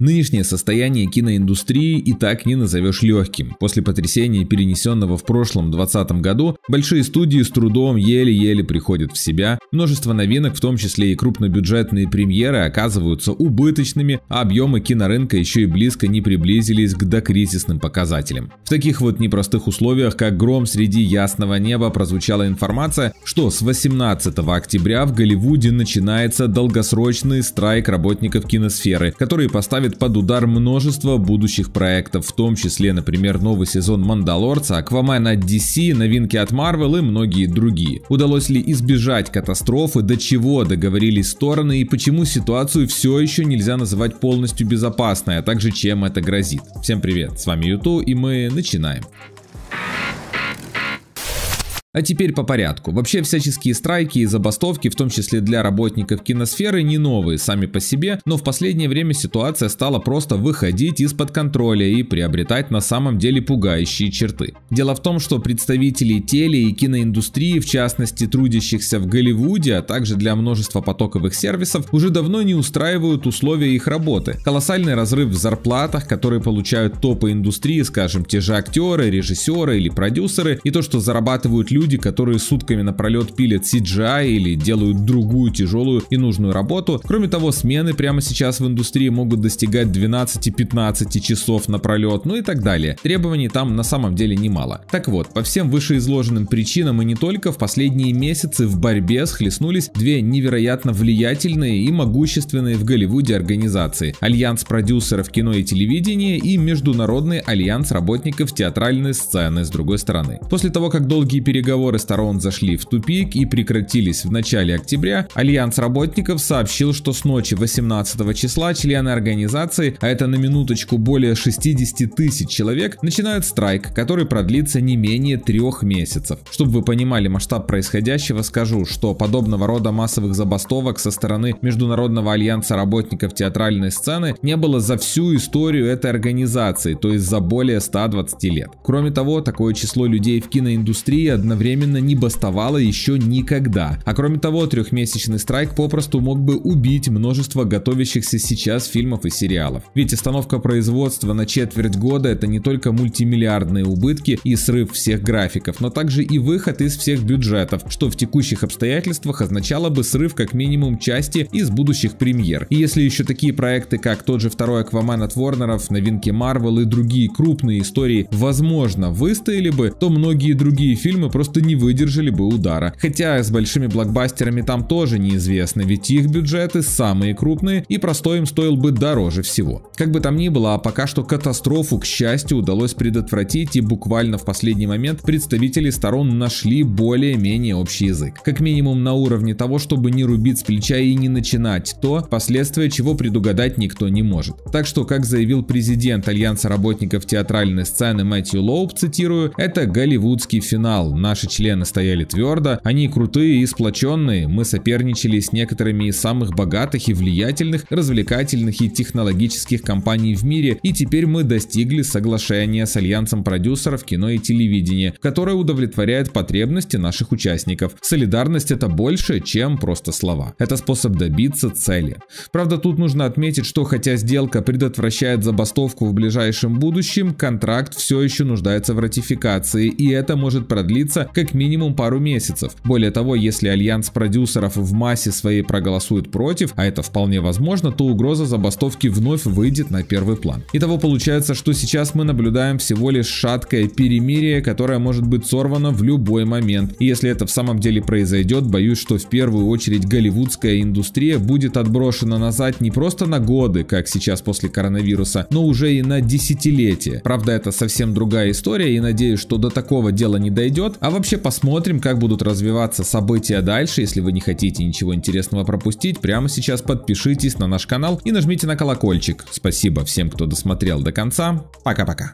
Нынешнее состояние киноиндустрии и так не назовешь легким. После потрясения, перенесенного в прошлом 2020 году, большие студии с трудом еле-еле приходят в себя. Множество новинок, в том числе и крупнобюджетные премьеры, оказываются убыточными, а объемы кинорынка еще и близко не приблизились к докризисным показателям. В таких вот непростых условиях, как гром среди ясного неба, прозвучала информация, что с 18 октября в Голливуде начинается долгосрочный страйк работников киносферы, который поставит подставит под удар множество будущих проектов, в том числе, например, новый сезон Мандалорца, Аквамен от DC, новинки от Marvel и многие другие. Удалось ли избежать катастрофы, до чего договорились стороны и почему ситуацию все еще нельзя называть полностью безопасной, а также чем это грозит. Всем привет, с вами Юту и мы начинаем. А теперь по порядку. Вообще всяческие страйки и забастовки, в том числе для работников киносферы, не новые сами по себе, но в последнее время ситуация стала просто выходить из-под контроля и приобретать на самом деле пугающие черты. Дело в том, что представители теле- и киноиндустрии, в частности трудящихся в Голливуде, а также для множества потоковых сервисов, уже давно не устраивают условия их работы. Колоссальный разрыв в зарплатах, которые получают топы индустрии, скажем, те же актеры, режиссеры или продюсеры, и то, что зарабатывают люди люди, которые сутками напролет пилят CGI или делают другую тяжелую и нужную работу. Кроме того, смены прямо сейчас в индустрии могут достигать 12-15 часов напролет, ну и так далее. Требований там на самом деле немало. Так вот, по всем вышеизложенным причинам и не только, в последние месяцы в борьбе схлестнулись две невероятно влиятельные и могущественные в Голливуде организации. Альянс продюсеров кино и телевидения и Международный альянс работников театральной сцены с другой стороны. После того, как долгие переговоры переговоры сторон зашли в тупик и прекратились в начале октября, Альянс работников сообщил, что с ночи 18 числа члены организации, а это на минуточку более 60 тысяч человек, начинают страйк, который продлится не менее трех месяцев. Чтобы вы понимали масштаб происходящего, скажу, что подобного рода массовых забастовок со стороны Международного альянса работников театральной сцены не было за всю историю этой организации, то есть за более 120 лет. Кроме того, такое число людей в киноиндустрии одновременно одновременно не бастовало еще никогда. А кроме того, трехмесячный страйк попросту мог бы убить множество готовящихся сейчас фильмов и сериалов. Ведь остановка производства на четверть года это не только мультимиллиардные убытки и срыв всех графиков, но также и выход из всех бюджетов, что в текущих обстоятельствах означало бы срыв как минимум части из будущих премьер. И если еще такие проекты, как тот же второй Аквамен от Ворнеров, новинки Марвел и другие крупные истории, возможно, выстояли бы, то многие другие фильмы просто просто не выдержали бы удара. Хотя с большими блокбастерами там тоже неизвестно, ведь их бюджеты самые крупные и простой им стоил бы дороже всего. Как бы там ни было, а пока что катастрофу, к счастью, удалось предотвратить и буквально в последний момент представители сторон нашли более-менее общий язык. Как минимум на уровне того, чтобы не рубить с плеча и не начинать то, последствия чего предугадать никто не может. Так что, как заявил президент Альянса работников театральной сцены Мэтью Лоуп, цитирую, это голливудский финал, наш наши члены стояли твердо, они крутые и сплоченные, мы соперничали с некоторыми из самых богатых и влиятельных, развлекательных и технологических компаний в мире, и теперь мы достигли соглашения с Альянсом продюсеров кино и телевидения, которое удовлетворяет потребности наших участников. Солидарность это больше, чем просто слова. Это способ добиться цели. Правда, тут нужно отметить, что хотя сделка предотвращает забастовку в ближайшем будущем, контракт все еще нуждается в ратификации, и это может продлиться как минимум пару месяцев. Более того, если альянс продюсеров в массе своей проголосует против, а это вполне возможно, то угроза забастовки вновь выйдет на первый план. Итого получается, что сейчас мы наблюдаем всего лишь шаткое перемирие, которое может быть сорвано в любой момент. И если это в самом деле произойдет, боюсь, что в первую очередь голливудская индустрия будет отброшена назад не просто на годы, как сейчас после коронавируса, но уже и на десятилетия. Правда, это совсем другая история, и надеюсь, что до такого дела не дойдет, а вообще вообще посмотрим, как будут развиваться события дальше. Если вы не хотите ничего интересного пропустить, прямо сейчас подпишитесь на наш канал и нажмите на колокольчик. Спасибо всем, кто досмотрел до конца. Пока-пока.